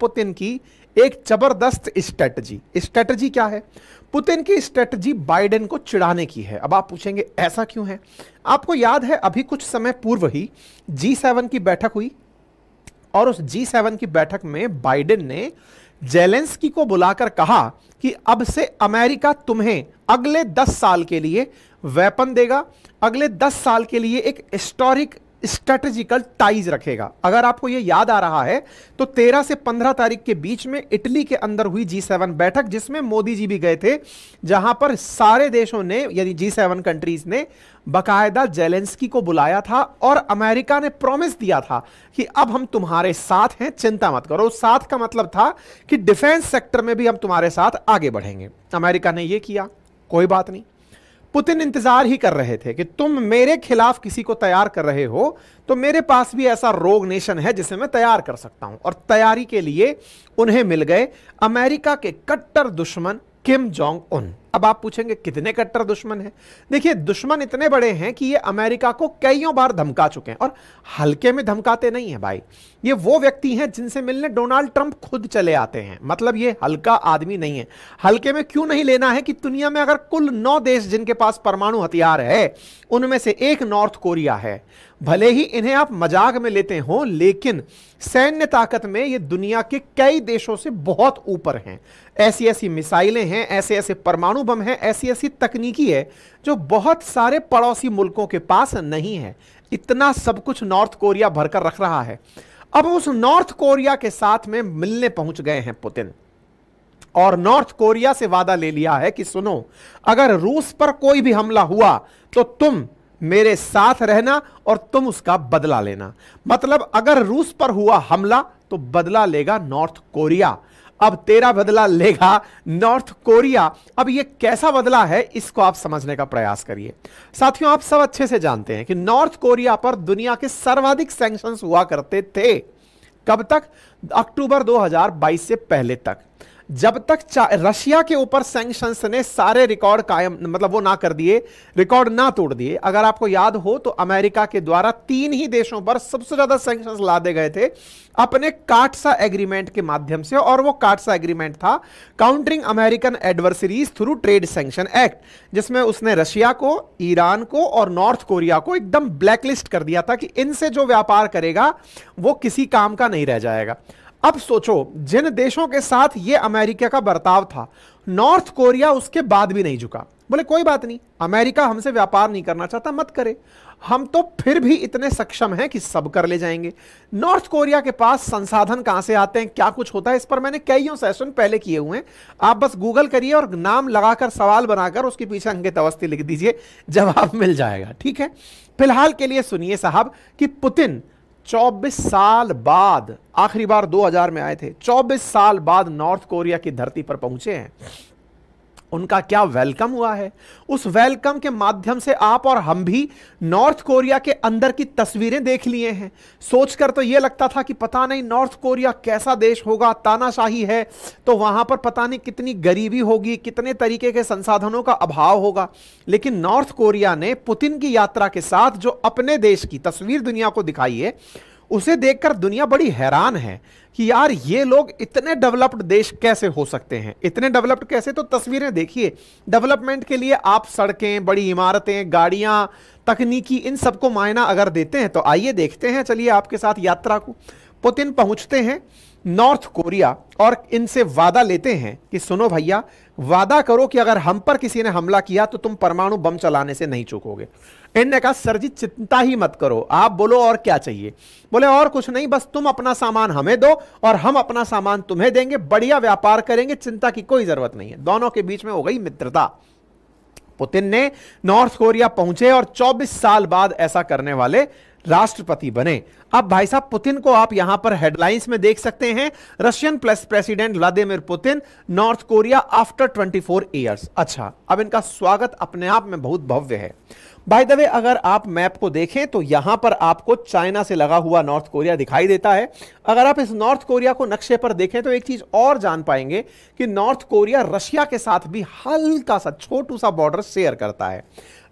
Putin की एक जबरदस्त स्ट्रेटजी स्ट्रेटजी क्या है पुतिन की स्ट्रेटजी बाइडेन को चिढ़ाने की है अब आप पूछेंगे ऐसा क्यों है आपको याद है अभी कुछ समय पूर्व ही जी सेवन की बैठक हुई और उस जी सेवन की बैठक में बाइडेन ने जेलेंस्की को बुलाकर कहा कि अब से अमेरिका तुम्हें अगले दस साल के लिए वेपन देगा अगले दस साल के लिए एक हिस्टोरिक स्ट्रेटेजिकल टाइज रखेगा अगर आपको यह याद आ रहा है तो 13 से 15 तारीख के बीच में इटली के अंदर हुई जी सेवन बैठक जिसमें मोदी जी भी गए थे जहां पर सारे देशों ने यानी जी सेवन कंट्रीज ने बकायदा जेलेंस्की को बुलाया था और अमेरिका ने प्रॉमिस दिया था कि अब हम तुम्हारे साथ हैं चिंता मत करो साथ का मतलब था कि डिफेंस सेक्टर में भी हम तुम्हारे साथ आगे बढ़ेंगे अमेरिका ने यह किया कोई बात नहीं पुतिन इंतजार ही कर रहे थे कि तुम मेरे खिलाफ किसी को तैयार कर रहे हो तो मेरे पास भी ऐसा रोग नेशन है जिसे मैं तैयार कर सकता हूं और तैयारी के लिए उन्हें मिल गए अमेरिका के कट्टर दुश्मन किम जोंग उन अब आप पूछेंगे कितने कट्टर दुश्मन हैं देखिए दुश्मन इतने बड़े हैं कि ये अमेरिका को कईयों बार धमका चुके हैं और हल्के में धमकाते नहीं है भाई ये वो व्यक्ति हैं जिनसे मिलने डोनाल्ड ट्रंप खुद चले आते हैं मतलब ये हल्का आदमी नहीं है हल्के में क्यों नहीं लेना है कि दुनिया में अगर कुल नौ देश जिनके पास परमाणु हथियार है उनमें से एक नॉर्थ कोरिया है भले ही इन्हें आप मजाक में लेते हो लेकिन सैन्य ताकत में ये दुनिया के कई देशों से बहुत ऊपर हैं ऐसी ऐसी मिसाइलें हैं ऐसे ऐसे परमाणु परमाणु बम है ऐसी ऐसी तकनीकी है जो बहुत सारे पड़ोसी मुल्कों के पास नहीं है इतना सब कुछ नॉर्थ कोरिया भरकर रख रहा है अब उस नॉर्थ कोरिया के साथ में मिलने पहुंच गए हैं पुतिन और नॉर्थ कोरिया से वादा ले लिया है कि सुनो अगर रूस पर कोई भी हमला हुआ तो तुम मेरे साथ रहना और तुम उसका बदला लेना मतलब अगर रूस पर हुआ हमला तो बदला लेगा नॉर्थ कोरिया अब तेरा बदला लेगा नॉर्थ कोरिया अब ये कैसा बदला है इसको आप समझने का प्रयास करिए साथियों आप सब अच्छे से जानते हैं कि नॉर्थ कोरिया पर दुनिया के सर्वाधिक सैंक्शन हुआ करते थे कब तक अक्टूबर 2022 से पहले तक जब तक रशिया के ऊपर सैंक्शंस ने सारे रिकॉर्ड कायम मतलब वो ना कर दिए रिकॉर्ड ना तोड़ दिए अगर आपको याद हो तो अमेरिका के द्वारा तीन ही देशों पर सबसे ज्यादा सैंक्शंस दे गए थे अपने काटसा एग्रीमेंट के माध्यम से और वो काटसा एग्रीमेंट था countering American adversaries through trade sanction act जिसमें उसने रशिया को ईरान को और नॉर्थ कोरिया को एकदम ब्लैकलिस्ट कर दिया था कि इनसे जो व्यापार करेगा वो किसी काम का नहीं रह जाएगा अब सोचो जिन देशों के साथ ये अमेरिका का बर्ताव था नॉर्थ कोरिया उसके बाद भी नहीं झुका बोले कोई बात नहीं अमेरिका हमसे व्यापार नहीं करना चाहता मत करे हम तो फिर भी इतने सक्षम हैं कि सब कर ले जाएंगे नॉर्थ कोरिया के पास संसाधन कहां से आते हैं क्या कुछ होता है इस पर मैंने कईयों सेशन पहले किए हुए हैं आप बस गूगल करिए और नाम लगाकर सवाल बनाकर उसके पीछे अंकित अवस्थी लिख दीजिए जवाब मिल जाएगा ठीक है फिलहाल के लिए सुनिए साहब कि पुतिन 24 साल बाद आखिरी बार 2000 में आए थे 24 साल बाद नॉर्थ कोरिया की धरती पर पहुंचे हैं उनका क्या वेलकम हुआ है उस वेलकम के माध्यम से आप और हम भी नॉर्थ कोरिया के अंदर की तस्वीरें देख लिए हैं सोचकर तो यह लगता था कि पता नहीं नॉर्थ कोरिया कैसा देश होगा तानाशाही है तो वहां पर पता नहीं कितनी गरीबी होगी कितने तरीके के संसाधनों का अभाव होगा लेकिन नॉर्थ कोरिया ने पुतिन की यात्रा के साथ जो अपने देश की तस्वीर दुनिया को दिखाई है उसे देखकर दुनिया बड़ी हैरान है कि यार ये लोग इतने डेवलप्ड देश कैसे हो सकते हैं इतने डेवलप्ड कैसे तो तस्वीरें देखिए डेवलपमेंट के लिए आप सड़कें बड़ी इमारतें गाड़ियां तकनीकी इन सबको मायना अगर देते हैं तो आइए देखते हैं चलिए आपके साथ यात्रा को पुतिन पहुंचते हैं नॉर्थ कोरिया और इनसे वादा लेते हैं कि सुनो भैया वादा करो कि अगर हम पर किसी ने हमला किया तो तुम परमाणु बम चलाने से नहीं चूकोगे इनने कहा सर जी चिंता ही मत करो आप बोलो और क्या चाहिए बोले और कुछ नहीं बस तुम अपना सामान हमें दो और हम अपना सामान तुम्हें देंगे बढ़िया व्यापार करेंगे चिंता की कोई जरूरत नहीं है दोनों के बीच में हो गई मित्रता पुतिन ने नॉर्थ कोरिया पहुंचे और 24 साल बाद ऐसा करने वाले राष्ट्रपति बने अब भाई साहब पुतिन को आप यहां पर हेडलाइंस में देख सकते हैं Russian plus president Vladimir Putin North Korea after 24 four years अच्छा अब इनका स्वागत अपने आप में बहुत भव्य है बाय द वे अगर आप मैप को देखें तो यहां पर आपको चाइना से लगा हुआ नॉर्थ कोरिया दिखाई देता है अगर आप इस नॉर्थ कोरिया को नक्शे पर देखें तो एक चीज और जान पाएंगे कि नॉर्थ कोरिया रशिया के साथ भी हल्का सा छोटू सा बॉर्डर शेयर करता है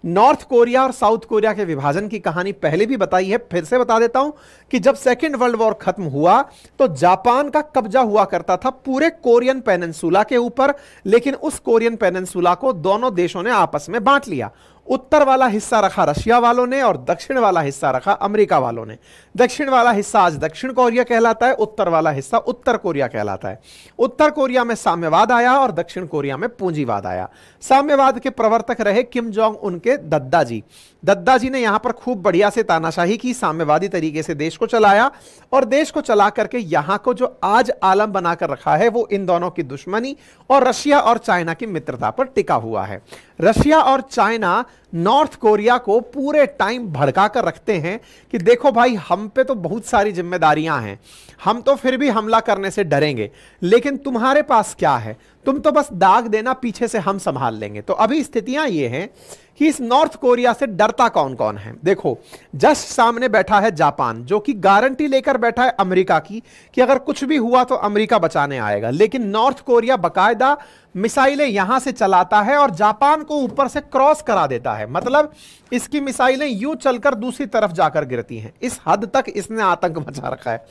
नॉर्थ कोरिया और साउथ कोरिया के विभाजन की कहानी पहले भी बताई है फिर से बता देता हूं कि जब सेकेंड वर्ल्ड वॉर खत्म हुआ तो जापान का कब्जा हुआ करता था पूरे कोरियन पेनेंसुला के ऊपर लेकिन उस कोरियन पेनेंसुला को दोनों देशों ने आपस में बांट लिया उत्तर वाला हिस्सा रखा रशिया वालों ने और दक्षिण वाला हिस्सा रखा अमेरिका वालों ने दक्षिण वाला हिस्सा आज दक्षिण कोरिया कहलाता है उत्तर वाला हिस्सा उत्तर कोरिया कहलाता है उत्तर कोरिया में साम्यवाद आया और दक्षिण कोरिया में पूंजीवाद आया साम्यवाद के प्रवर्तक रहे किम जोंग उनके दद्दा जी दद्दा जी ने यहाँ पर खूब बढ़िया से तानाशाही की साम्यवादी तरीके से देश को चलाया और देश को चला करके यहाँ को जो आज आलम बनाकर रखा है वो इन दोनों की दुश्मनी और रशिया और चाइना की मित्रता पर टिका हुआ है रशिया और चाइना नॉर्थ कोरिया को पूरे टाइम भड़का कर रखते हैं कि देखो भाई हम पे तो बहुत सारी जिम्मेदारियां हैं हम तो फिर भी हमला करने से डरेंगे लेकिन तुम्हारे पास क्या है तुम तो बस दाग देना पीछे से हम संभाल लेंगे तो अभी स्थितियां ये हैं कि इस नॉर्थ कोरिया से डरता कौन कौन है देखो जस्ट सामने बैठा है जापान जो कि गारंटी लेकर बैठा है अमेरिका की कि अगर कुछ भी हुआ तो अमेरिका बचाने आएगा लेकिन नॉर्थ कोरिया बकायदा मिसाइलें यहां से चलाता है और जापान को ऊपर से क्रॉस करा देता है मतलब इसकी मिसाइलें यूं चलकर दूसरी तरफ जाकर गिरती हैं इस हद तक इसने आतंक मचा रखा है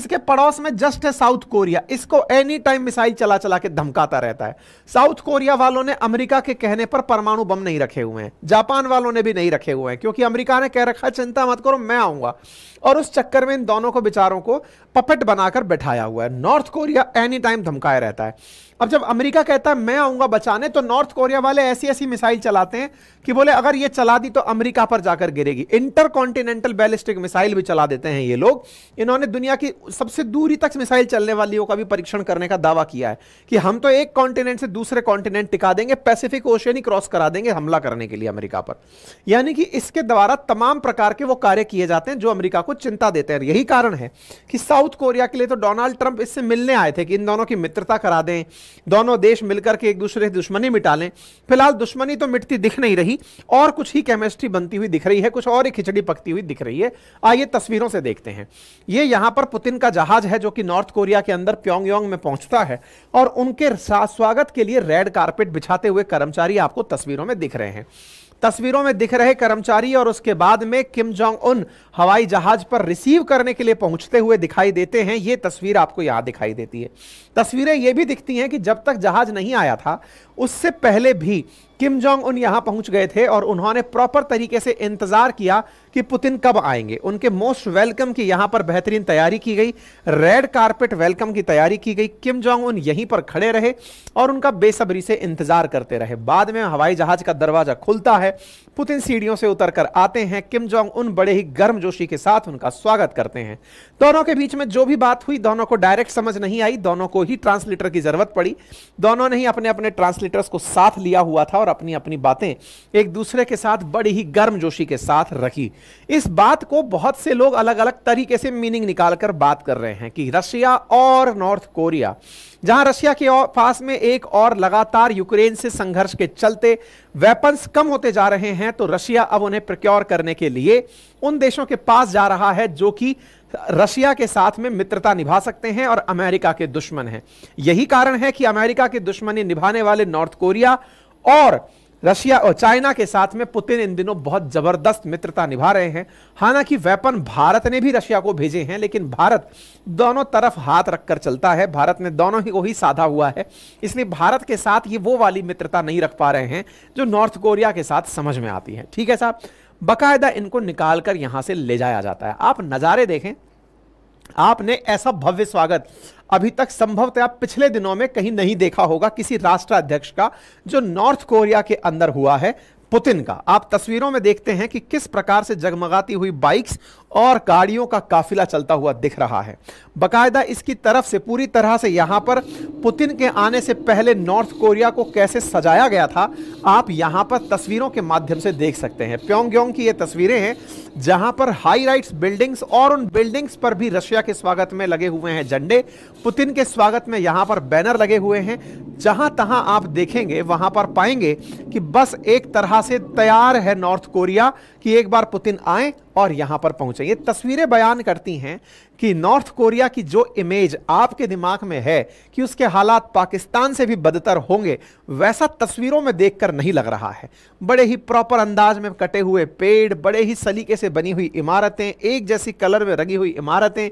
इसके पड़ोस में जस्ट है साउथ कोरिया इसको एनी टाइम मिसाइल चला चला के धमका आता रहता है साउथ कोरिया वालों ने अमेरिका के कहने पर परमाणु बम नहीं रखे हुए हैं जापान वालों ने भी नहीं रखे हुए हैं क्योंकि अमेरिका ने कह रखा चिंता मत करो मैं आऊंगा और उस चक्कर में इन दोनों को बेचारों को पपेट बनाकर बैठाया हुआ है नॉर्थ कोरिया एनी टाइम धमकाया रहता है अब जब अमेरिका कहता है मैं आऊंगा बचाने तो नॉर्थ कोरिया वाले ऐसी ऐसी मिसाइल चलाते हैं कि बोले अगर ये चला दी तो अमेरिका पर जाकर गिरेगी इंटर कॉन्टिनेंटल बैलिस्टिक मिसाइल भी चला देते हैं ये लोग इन्होंने दुनिया की सबसे दूरी तक मिसाइल चलने वालियों का भी परीक्षण करने का दावा किया है कि हम तो एक कॉन्टिनेंट से दूसरे कॉन्टिनेंट टिका देंगे पैसिफिक ओशियन ही क्रॉस करा देंगे हमला करने के लिए अमरीका पर यानी कि इसके द्वारा तमाम प्रकार के वो कार्य किए जाते हैं जो अमरीका को चिंता देते हैं यही कारण है कि साउथ साउथ कोरिया के लिए तो डोनाल्ड ट्रंप इससे मिलने आए थे कि इन दोनों की मित्रता करा दें दोनों देश मिलकर के एक दूसरे की दुश्मनी मिटा लें फिलहाल दुश्मनी तो मिटती दिख नहीं रही और कुछ ही केमिस्ट्री बनती हुई दिख रही है कुछ और ही खिचड़ी पकती हुई दिख रही है आइए तस्वीरों से देखते हैं ये यहाँ पर पुतिन का जहाज है जो कि नॉर्थ कोरिया के अंदर प्योंगयोंग में पहुंचता है और उनके स्वागत के लिए रेड कारपेट बिछाते हुए कर्मचारी आपको तस्वीरों में दिख रहे हैं तस्वीरों में दिख रहे कर्मचारी और उसके बाद में किम जोंग उन हवाई जहाज पर रिसीव करने के लिए पहुंचते हुए दिखाई देते हैं ये तस्वीर आपको यहां दिखाई देती है तस्वीरें ये भी दिखती हैं कि जब तक जहाज नहीं आया था उससे पहले भी किम जोंग उन यहां पहुंच गए थे और उन्होंने प्रॉपर तरीके से इंतजार किया कि पुतिन कब आएंगे उनके मोस्ट वेलकम की यहां पर बेहतरीन तैयारी की गई रेड कारपेट वेलकम की तैयारी की गई किम जोंग उन यहीं पर खड़े रहे और उनका बेसब्री से इंतजार करते रहे बाद में हवाई जहाज का दरवाजा खुलता है पुतिन सीढ़ियों से उतर कर आते हैं किम जोंग उन बड़े ही गर्म जोशी के साथ उनका स्वागत करते हैं दोनों के बीच में जो भी बात हुई दोनों को डायरेक्ट समझ नहीं आई दोनों को ही ट्रांसलेटर की जरूरत पड़ी दोनों ने ही अपने अपने ट्रांसलेटर्स को साथ लिया हुआ था और अपनी अपनी बातें एक दूसरे के साथ बड़ी ही गर्मजोशी के साथ रखी इस बात को बहुत से लोग अलग अलग तरीके से मीनिंग निकालकर बात कर रहे हैं कि रशिया और नॉर्थ कोरिया जहां रशिया के पास में एक और लगातार यूक्रेन से संघर्ष के चलते वेपन्स कम होते जा रहे हैं तो रशिया अब उन्हें प्रक्योर करने के लिए उन देशों के पास जा रहा है जो कि रशिया के साथ में मित्रता निभा सकते हैं और अमेरिका के दुश्मन हैं यही कारण है कि अमेरिका के दुश्मनी निभाने वाले नॉर्थ कोरिया और रशिया और चाइना के साथ में पुतिन इन दिनों बहुत जबरदस्त मित्रता निभा रहे हैं हालांकि वेपन भारत ने भी रशिया को भेजे हैं लेकिन भारत दोनों तरफ हाथ रखकर चलता है भारत ने दोनों ही को ही साधा हुआ है इसलिए भारत के साथ ये वो वाली मित्रता नहीं रख पा रहे हैं जो नॉर्थ कोरिया के साथ समझ में आती है ठीक है साहब बाकायदा इनको निकाल कर यहां से ले जाया जाता है आप नज़ारे देखें आपने ऐसा भव्य स्वागत अभी तक संभवतः पिछले दिनों में कहीं नहीं देखा होगा किसी राष्ट्राध्यक्ष का जो नॉर्थ कोरिया के अंदर हुआ है पुतिन का आप तस्वीरों में देखते हैं कि किस प्रकार से जगमगाती हुई बाइक्स और गाड़ियों का काफिला चलता हुआ दिख रहा है बकायदा इसकी तरफ से पूरी तरह से यहां पर पुतिन के आने से पहले नॉर्थ कोरिया को कैसे सजाया गया था आप यहां पर तस्वीरों के माध्यम से देख सकते हैं प्योंगयोंग की ये तस्वीरें हैं जहां पर हाई राइट्स बिल्डिंग्स और उन बिल्डिंग्स पर भी रशिया के स्वागत में लगे हुए हैं झंडे पुतिन के स्वागत में यहां पर बैनर लगे हुए हैं जहां तहां आप देखेंगे वहां पर पाएंगे कि बस एक तरह से तैयार है नॉर्थ कोरिया कि एक बार पुतिन आए और यहां पर पहुंचे ये तस्वीरें बयान करती हैं कि नॉर्थ कोरिया की जो इमेज आपके दिमाग में है कि उसके हालात पाकिस्तान से भी बदतर होंगे वैसा तस्वीरों में देखकर नहीं लग रहा है बड़े ही प्रॉपर अंदाज में कटे हुए पेड़ बड़े ही सलीके से बनी हुई इमारतें एक जैसी कलर में रंगी हुई इमारतें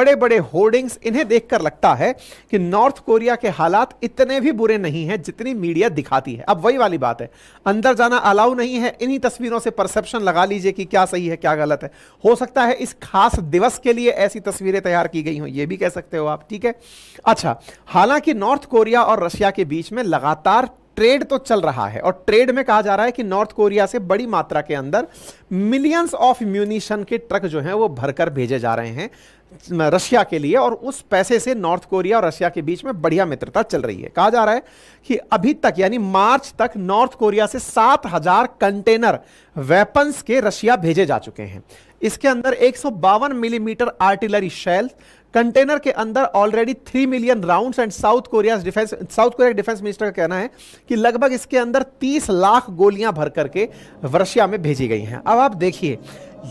बड़े बड़े होर्डिंग्स इन्हें देखकर लगता है कि नॉर्थ कोरिया के हालात इतने भी बुरे नहीं हैं जितनी मीडिया दिखाती है अब वही वाली बात है अंदर जाना अलाउ नहीं है इन्हीं तस्वीरों से परसेप्शन लगा लीजिए कि क्या सही है क्या गलत है हो सकता है इस खास दिवस के लिए ऐसी तस्वीरें तैयार की गई हो यह भी कह सकते हो आप ठीक है अच्छा हालांकि नॉर्थ कोरिया और रशिया के बीच में लगातार ट्रेड तो चल रहा है और ट्रेड में कहा जा रहा है कि नॉर्थ कोरिया से बड़ी मात्रा के अंदर मिलियंस ऑफ म्यूनिशन के ट्रक जो हैं वो भरकर भेजे जा रहे हैं रशिया के लिए और उस पैसे से नॉर्थ कोरिया और रशिया के बीच में बढ़िया मित्रता चल रही है कहा जा रहा है कि अभी तक यानी मार्च तक नॉर्थ कोरिया से सात हजार कंटेनर वेपन्स के रशिया भेजे जा चुके हैं इसके अंदर एक मिलीमीटर आर्टिलरी शेल कंटेनर के अंदर already three million rounds and South Korea defence South Korea defence minister का कहना है कि लगभग इसके अंदर तीस लाख गोलियां भर करके रशिया में भेजी गई हैं अब आप देखिए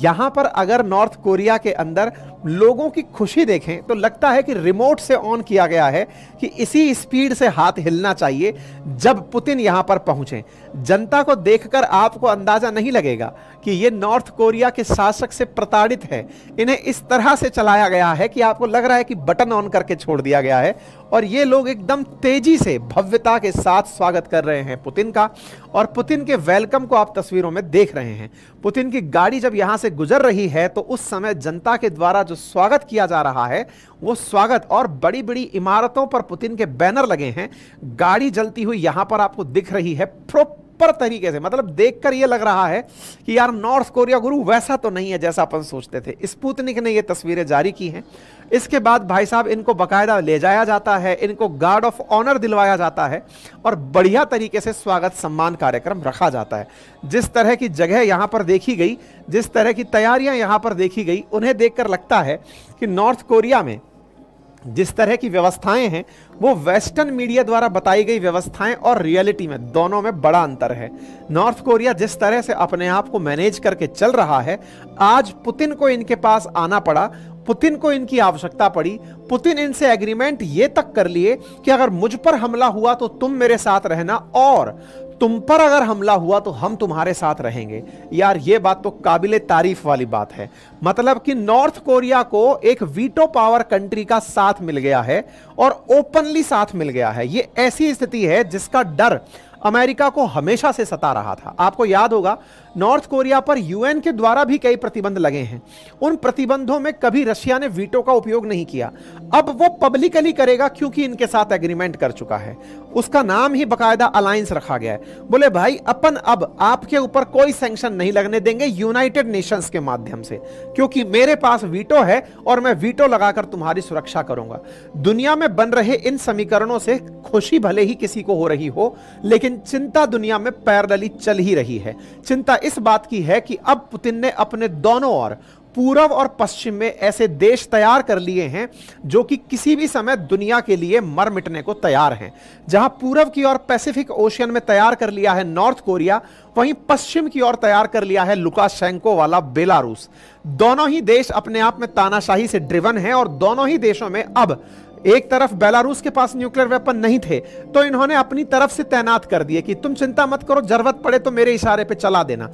यहां पर अगर नॉर्थ कोरिया के अंदर लोगों की खुशी देखें तो लगता है कि रिमोट से ऑन किया गया है कि इसी स्पीड से हाथ हिलना चाहिए जब पुतिन यहां पर पहुंचे जनता को देखकर आपको अंदाजा नहीं लगेगा कि ये नॉर्थ कोरिया के शासक से प्रताड़ित है इन्हें इस तरह से चलाया गया है कि आपको लग रहा है कि बटन ऑन करके छोड़ दिया गया है और ये लोग एकदम तेजी से भव्यता के साथ स्वागत कर रहे हैं पुतिन का और पुतिन के वेलकम को आप तस्वीरों में देख रहे हैं पुतिन की गाड़ी जब यहां से गुजर रही है तो उस समय जनता के द्वारा जो स्वागत किया जा रहा है वो स्वागत और बड़ी बड़ी इमारतों पर पुतिन के बैनर लगे हैं गाड़ी जलती हुई यहां पर आपको दिख रही है प्रो सुपर तरीके से मतलब देखकर यह लग रहा है कि यार नॉर्थ कोरिया गुरु वैसा तो नहीं है जैसा अपन सोचते थे स्पूतनिक ने यह तस्वीरें जारी की हैं इसके बाद भाई साहब इनको बकायदा ले जाया जाता है इनको गार्ड ऑफ ऑनर दिलवाया जाता है और बढ़िया तरीके से स्वागत सम्मान कार्यक्रम रखा जाता है जिस तरह की जगह यहाँ पर देखी गई जिस तरह की तैयारियाँ यहाँ पर देखी गई उन्हें देखकर लगता है कि नॉर्थ कोरिया में जिस तरह की व्यवस्थाएं हैं वो वेस्टर्न मीडिया द्वारा बताई गई व्यवस्थाएं और रियलिटी में दोनों में बड़ा अंतर है नॉर्थ कोरिया जिस तरह से अपने आप को मैनेज करके चल रहा है आज पुतिन को इनके पास आना पड़ा पुतिन को इनकी आवश्यकता पड़ी पुतिन इनसे एग्रीमेंट ये तक कर लिए कि अगर मुझ पर हमला हुआ तो तुम मेरे साथ रहना और तुम पर अगर हमला हुआ तो हम तुम्हारे साथ रहेंगे यार ये बात तो काबिल तारीफ वाली बात है मतलब कि नॉर्थ कोरिया को एक वीटो पावर कंट्री का साथ मिल गया है और ओपनली साथ मिल गया है ये ऐसी स्थिति है जिसका डर अमेरिका को हमेशा से सता रहा था आपको याद होगा नॉर्थ कोरिया पर यूएन के द्वारा भी कई प्रतिबंध लगे हैं उन प्रतिबंधों में कभी रशिया ने वीटो का उपयोग नहीं किया अब वो पब्लिकली करेगा क्योंकि इनके साथ एग्रीमेंट कर चुका है उसका नाम ही बकायदा अलायंस रखा गया है बोले भाई अपन अब आपके ऊपर कोई सेंक्शन नहीं लगने देंगे यूनाइटेड नेशंस के माध्यम से क्योंकि मेरे पास वीटो है और मैं वीटो लगाकर तुम्हारी सुरक्षा करूंगा दुनिया में बन रहे इन समीकरणों से खुशी भले ही किसी को हो रही हो लेकिन चिंता दुनिया में पैरलली चल ही रही है चिंता इस बात की है कि अब पुतिन ने अपने दोनों और पूर्व और पश्चिम में ऐसे देश तैयार कर लिए हैं जो कि किसी भी समय दुनिया के लिए मर मिटने को तैयार हैं जहां पूर्व की ओर पैसिफिक ओशियन में तैयार कर लिया है नॉर्थ कोरिया वहीं पश्चिम की ओर तैयार कर लिया है लुकाशेंको वाला बेलारूस दोनों ही देश अपने आप में तानाशाही से ड्रिवन हैं और दोनों ही देशों में अब एक तरफ बेलारूस के पास न्यूक्लियर वेपन नहीं थे तो इन्होंने अपनी तरफ से तैनात कर दिए कि तुम चिंता मत करो जरूरत पड़े तो मेरे इशारे पे चला देना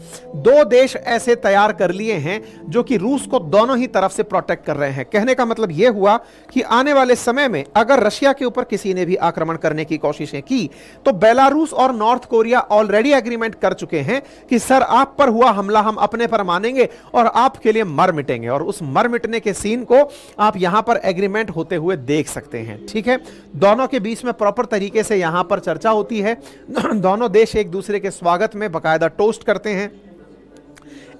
दो देश ऐसे तैयार कर लिए हैं जो कि रूस को दोनों ही तरफ से प्रोटेक्ट कर रहे हैं कहने का मतलब यह हुआ कि आने वाले समय में अगर रशिया के ऊपर किसी ने भी आक्रमण करने की कोशिशें की तो बेलारूस और नॉर्थ कोरिया ऑलरेडी एग्रीमेंट कर चुके हैं कि सर आप पर हुआ हमला हम अपने पर मानेंगे और आपके लिए मर मिटेंगे और उस मर मिटने के सीन को आप यहां पर एग्रीमेंट होते हुए देख सकते सकते हैं ठीक है दोनों के बीच में प्रॉपर तरीके से यहाँ पर चर्चा होती है दोनों देश एक दूसरे के स्वागत में बाकायदा टोस्ट करते हैं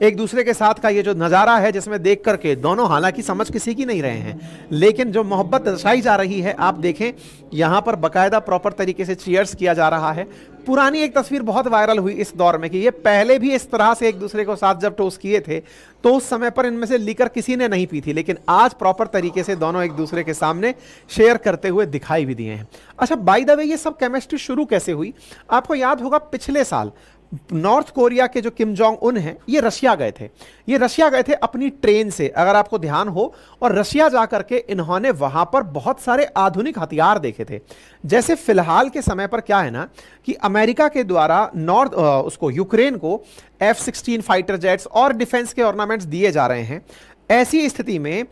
एक दूसरे के साथ का ये जो नज़ारा है जिसमें देख करके दोनों हालांकि समझ किसी की नहीं रहे हैं लेकिन जो मोहब्बत दर्शाई जा रही है आप देखें यहाँ पर बाकायदा प्रॉपर तरीके से चीयर्स किया जा रहा है पुरानी एक तस्वीर बहुत वायरल हुई इस दौर में कि ये पहले भी इस तरह से एक दूसरे को साथ जब टोस किए थे तो उस समय पर इनमें से लिकर किसी ने नहीं पी थी लेकिन आज प्रॉपर तरीके से दोनों एक दूसरे के सामने शेयर करते हुए दिखाई भी दिए हैं अच्छा बाई द वे ये सब केमिस्ट्री शुरू कैसे हुई आपको याद होगा पिछले साल नॉर्थ कोरिया के जो किम जोंग उन हैं ये रशिया गए थे ये रशिया गए थे अपनी ट्रेन से अगर आपको ध्यान हो और रशिया जा करके इन्होंने वहां पर बहुत सारे आधुनिक हथियार देखे थे जैसे फिलहाल के समय पर क्या है ना कि अमेरिका के द्वारा नॉर्थ उसको यूक्रेन को एफ सिक्सटीन फाइटर जेट्स और डिफेंस के ऑर्नामेंट्स दिए जा रहे हैं ऐसी स्थिति में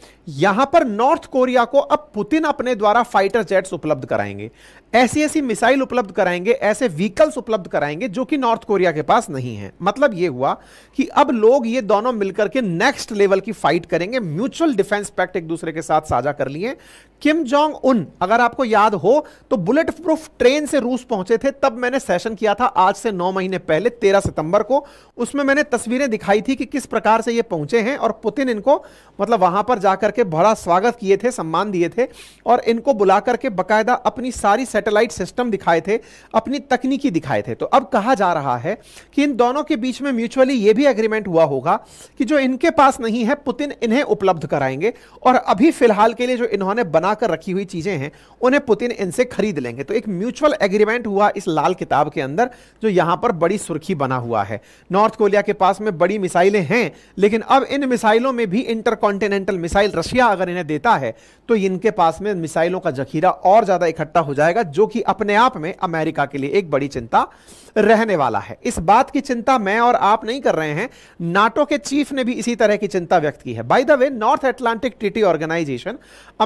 यहां पर नॉर्थ कोरिया को अब पुतिन अपने द्वारा फाइटर जेट्स उपलब्ध कराएंगे ऐसी ऐसी मिसाइल उपलब्ध कराएंगे ऐसे व्हीकल्स उपलब्ध कराएंगे जो कि नॉर्थ कोरिया के पास नहीं है मतलब यह हुआ कि अब लोग ये दोनों मिलकर के नेक्स्ट लेवल की फाइट करेंगे म्यूचुअल डिफेंस पैक्ट एक दूसरे के साथ साझा कर लिए किम जोंग उन अगर आपको याद हो तो बुलेट प्रूफ ट्रेन से रूस पहुंचे थे तब मैंने सेशन किया था आज से नौ महीने पहले तेरह सितंबर को उसमें मैंने तस्वीरें दिखाई थी कि किस प्रकार से ये पहुंचे हैं और पुतिन इनको मतलब वहां पर जाकर के बड़ा स्वागत किए थे सम्मान दिए थे और इनको बुला करके बाकायदा अपनी सारी सेट सैटेलाइट सिस्टम दिखाए थे अपनी तकनीकी दिखाए थे तो अब कहा जा रहा है कि इन दोनों के बीच में म्यूचुअली ये भी एग्रीमेंट हुआ होगा कि जो इनके पास नहीं है पुतिन इन्हें उपलब्ध कराएंगे और अभी फिलहाल के लिए जो इन्होंने बनाकर रखी हुई चीजें हैं उन्हें पुतिन इनसे खरीद लेंगे तो एक म्यूचुअल एग्रीमेंट हुआ इस लाल किताब के अंदर जो यहां पर बड़ी सुर्खी बना हुआ है नॉर्थ कोरिया के पास में बड़ी मिसाइलें हैं लेकिन अब इन मिसाइलों में भी इंटरकॉन्टिनेंटल मिसाइल रशिया अगर इन्हें देता है तो इनके पास में मिसाइलों का जखीरा और ज्यादा इकट्ठा हो जाएगा जो कि अपने आप में अमेरिका के लिए एक बड़ी चिंता रहने वाला है इस बात की चिंता मैं और आप नहीं कर रहे हैं नाटो के चीफ ने भी इसी तरह की चिंता व्यक्त की है by the way North Atlantic treaty organisation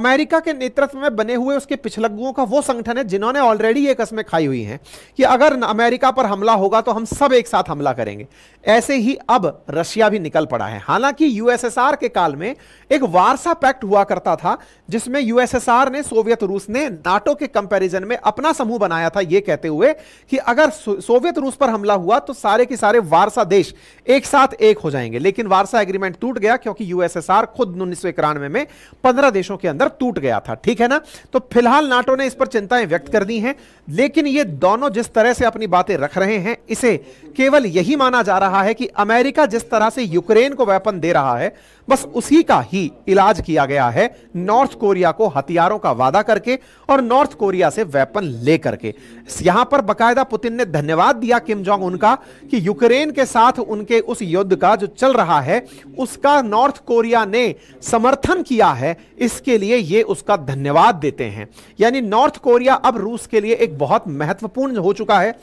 America के नेतृत्व में बने हुए उसके पिछलग्गुओं का वो संगठन है जिन्होंने ऑलरेडी ये कसमें खाई हुई हैं कि अगर अमेरिका पर हमला होगा तो हम सब एक साथ हमला करेंगे ऐसे ही अब रशिया भी निकल पड़ा है हालांकि यूएसएसआर के काल में एक वारसा पैक्ट हुआ करता था जिसमें यूएसएसआर ने सोवियत रूस ने नाटो के कंपेरिजन में अपना समूह बनाया था यह कहते हुए कि अगर सोवियत रूस पर हमला हुआ तो सारे के सारे वारसा देश एक साथ एक हो जाएंगे लेकिन वारसा एग्रीमेंट टूट गया क्योंकि यूएसएसआर खुद उन्नीस में पंद्रह देशों के अंदर टूट गया था ठीक है ना तो फिलहाल नाटो ने इस पर चिंताएं व्यक्त कर दी हैं लेकिन ये दोनों जिस तरह से अपनी बातें रख रहे हैं इसे केवल यही माना जा रहा है कि अमेरिका जिस तरह से यूक्रेन को वेपन दे रहा है बस उसी का ही इलाज किया गया है नॉर्थ कोरिया को हथियारों का वादा करके और नॉर्थ कोरिया से वेपन लेकर के यहां पर बकायदा पुतिन ने धन्यवाद दिया किम जोंग उनका कि यूक्रेन के साथ उनके उस युद्ध का जो चल रहा है उसका नॉर्थ कोरिया ने समर्थन किया है इसके लिए ये उसका धन्यवाद देते हैं यानी नॉर्थ कोरिया अब रूस के लिए एक बहुत महत्वपूर्ण हो चुका है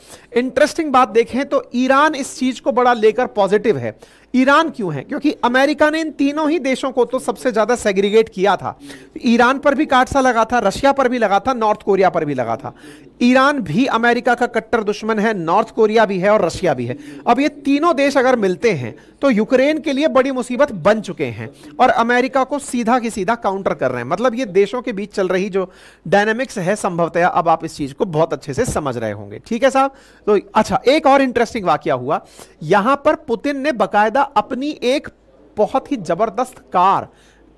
इंटरेस्टिंग बात देखें तो ईरान इस चीज को बड़ा लेकर पॉजिटिव है ईरान क्यों है क्योंकि अमेरिका ने इन तीनों ही देशों को तो सबसे ज्यादा सेग्रीगेट किया था ईरान पर भी काटसा लगा था रशिया पर भी लगा था नॉर्थ कोरिया पर भी लगा था ईरान भी अमेरिका का कट्टर दुश्मन है नॉर्थ कोरिया भी है और रशिया भी है अब ये तीनों देश अगर मिलते हैं तो यूक्रेन के लिए बड़ी मुसीबत बन चुके हैं और अमेरिका को सीधा की सीधा काउंटर कर रहे हैं मतलब ये देशों के बीच चल रही जो डायनेमिक्स है संभवतया अब आप इस चीज को बहुत अच्छे से समझ रहे होंगे ठीक है साहब तो अच्छा एक और इंटरेस्टिंग वाक्य हुआ यहां पर पुतिन ने बकायदा ज्यादा अपनी एक बहुत ही जबरदस्त कार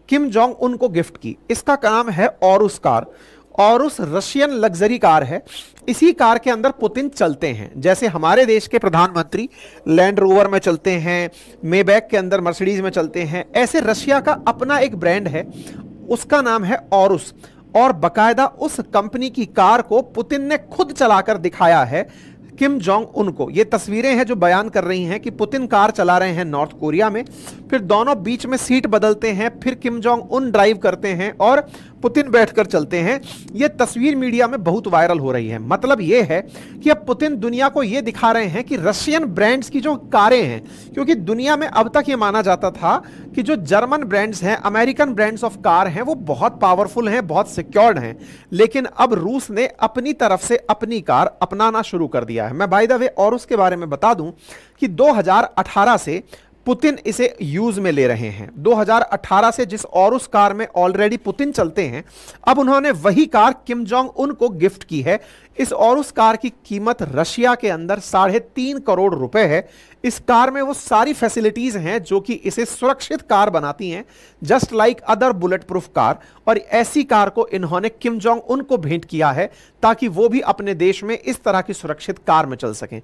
किम जोंग उनको गिफ्ट की इसका नाम है और उस कार और उस रशियन लग्जरी कार है इसी कार के अंदर पुतिन चलते हैं जैसे हमारे देश के प्रधानमंत्री लैंड रोवर में चलते हैं मेबैक के अंदर मर्सिडीज में चलते हैं ऐसे रशिया का अपना एक ब्रांड है उसका नाम है और और बकायदा उस कंपनी की कार को पुतिन ने खुद चलाकर दिखाया है किम जोंग उनको ये तस्वीरें हैं जो बयान कर रही हैं कि पुतिन कार चला रहे हैं नॉर्थ कोरिया में फिर दोनों बीच में सीट बदलते हैं फिर किम जोंग उन ड्राइव करते हैं और पुतिन बैठकर चलते हैं ये तस्वीर मीडिया में बहुत वायरल हो रही है मतलब ये है कि अब पुतिन दुनिया को ये दिखा रहे हैं कि रशियन ब्रांड्स की जो कारें हैं क्योंकि दुनिया में अब तक ये माना जाता था कि जो जर्मन ब्रांड्स हैं अमेरिकन ब्रांड्स ऑफ कार हैं वो बहुत पावरफुल हैं बहुत सिक्योर्ड हैं लेकिन अब रूस ने अपनी तरफ से अपनी कार अपनाना शुरू कर दिया है मैं बाई द वे और उसके बारे में बता दूं कि 2018 से पुतिन इसे यूज में ले रहे हैं 2018 से जिस और उस कार में ऑलरेडी पुतिन चलते हैं अब उन्होंने वही कार किम जोंग उन को गिफ्ट की है इस और उस कार की कीमत रशिया के अंदर साढ़े तीन करोड़ रुपए है इस कार में वो सारी फैसिलिटीज हैं जो कि इसे सुरक्षित कार बनाती हैं just like other bulletproof car और ऐसी कार को इन्होंने किम जोंग उन को भेंट किया है ताकि वो भी अपने देश में इस तरह की सुरक्षित कार में चल सकें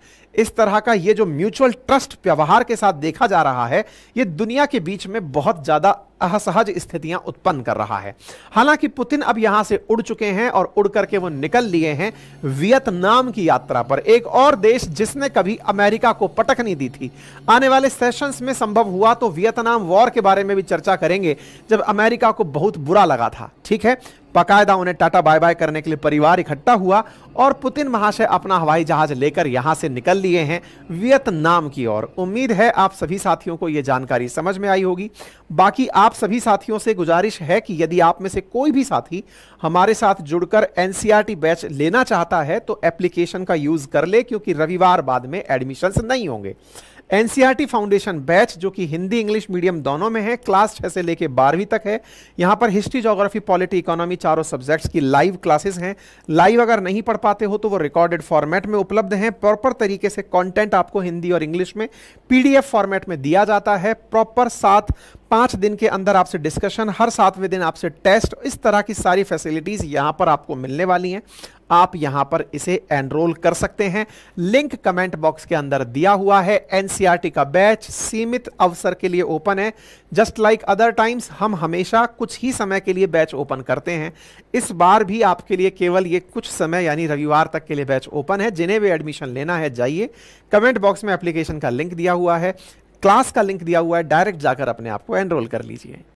इस तरह का ये जो म्यूचुअल ट्रस्ट व्यवहार के साथ देखा जा रहा है ये दुनिया के बीच में बहुत ज़्यादा असहज स्थितियां उत्पन्न कर रहा है हालांकि पुतिन अब यहां से उड़ चुके हैं और उड़ करके वो निकल लिए हैं वियतनाम की यात्रा पर एक और देश जिसने कभी अमेरिका को पटक नहीं दी थी आने वाले सेशंस में संभव हुआ तो वियतनाम वॉर के बारे में भी चर्चा करेंगे जब अमेरिका को बहुत बुरा लगा था ठीक है बाकायदा उन्हें टाटा बाय बाय करने के लिए परिवार इकट्ठा हुआ और पुतिन महाशय अपना हवाई जहाज लेकर यहां से निकल लिए हैं वियतनाम की ओर उम्मीद है आप सभी साथियों को यह जानकारी समझ में आई होगी बाकी आप सभी साथियों से गुजारिश है कि यदि आप में से कोई भी साथी हमारे साथ जुड़कर एनसीआरटी बैच लेना चाहता है तो एप्लीकेशन का यूज कर ले क्योंकि रविवार बाद में एडमिशन नहीं होंगे एनसीईआरटी फाउंडेशन बैच जो कि हिंदी इंग्लिश मीडियम दोनों में है क्लास छः से लेकर बारहवीं तक है यहाँ पर हिस्ट्री जोग्राफी पॉलिटी इकोनॉमी चारों सब्जेक्ट्स की लाइव क्लासेस हैं लाइव अगर नहीं पढ़ पाते हो तो वो रिकॉर्डेड फॉर्मेट में उपलब्ध हैं प्रॉपर तरीके से कॉन्टेंट आपको हिंदी और इंग्लिश में पी फॉर्मेट में दिया जाता है प्रॉपर साथ पाँच दिन के अंदर आपसे डिस्कशन हर सातवें दिन आपसे टेस्ट इस तरह की सारी फैसिलिटीज़ यहाँ पर आपको मिलने वाली हैं आप यहां पर इसे एनरोल कर सकते हैं लिंक कमेंट बॉक्स के अंदर दिया हुआ है एनसीआरटी e का बैच सीमित अवसर के लिए ओपन है जस्ट लाइक अदर टाइम्स हम हमेशा कुछ ही समय के लिए बैच ओपन करते हैं इस बार भी आपके लिए केवल ये कुछ समय यानी रविवार तक के लिए बैच ओपन है जिन्हें भी एडमिशन लेना है जाइए कमेंट बॉक्स में एप्लीकेशन का लिंक दिया हुआ है क्लास का लिंक दिया हुआ है डायरेक्ट जाकर अपने आप को एनरोल कर लीजिए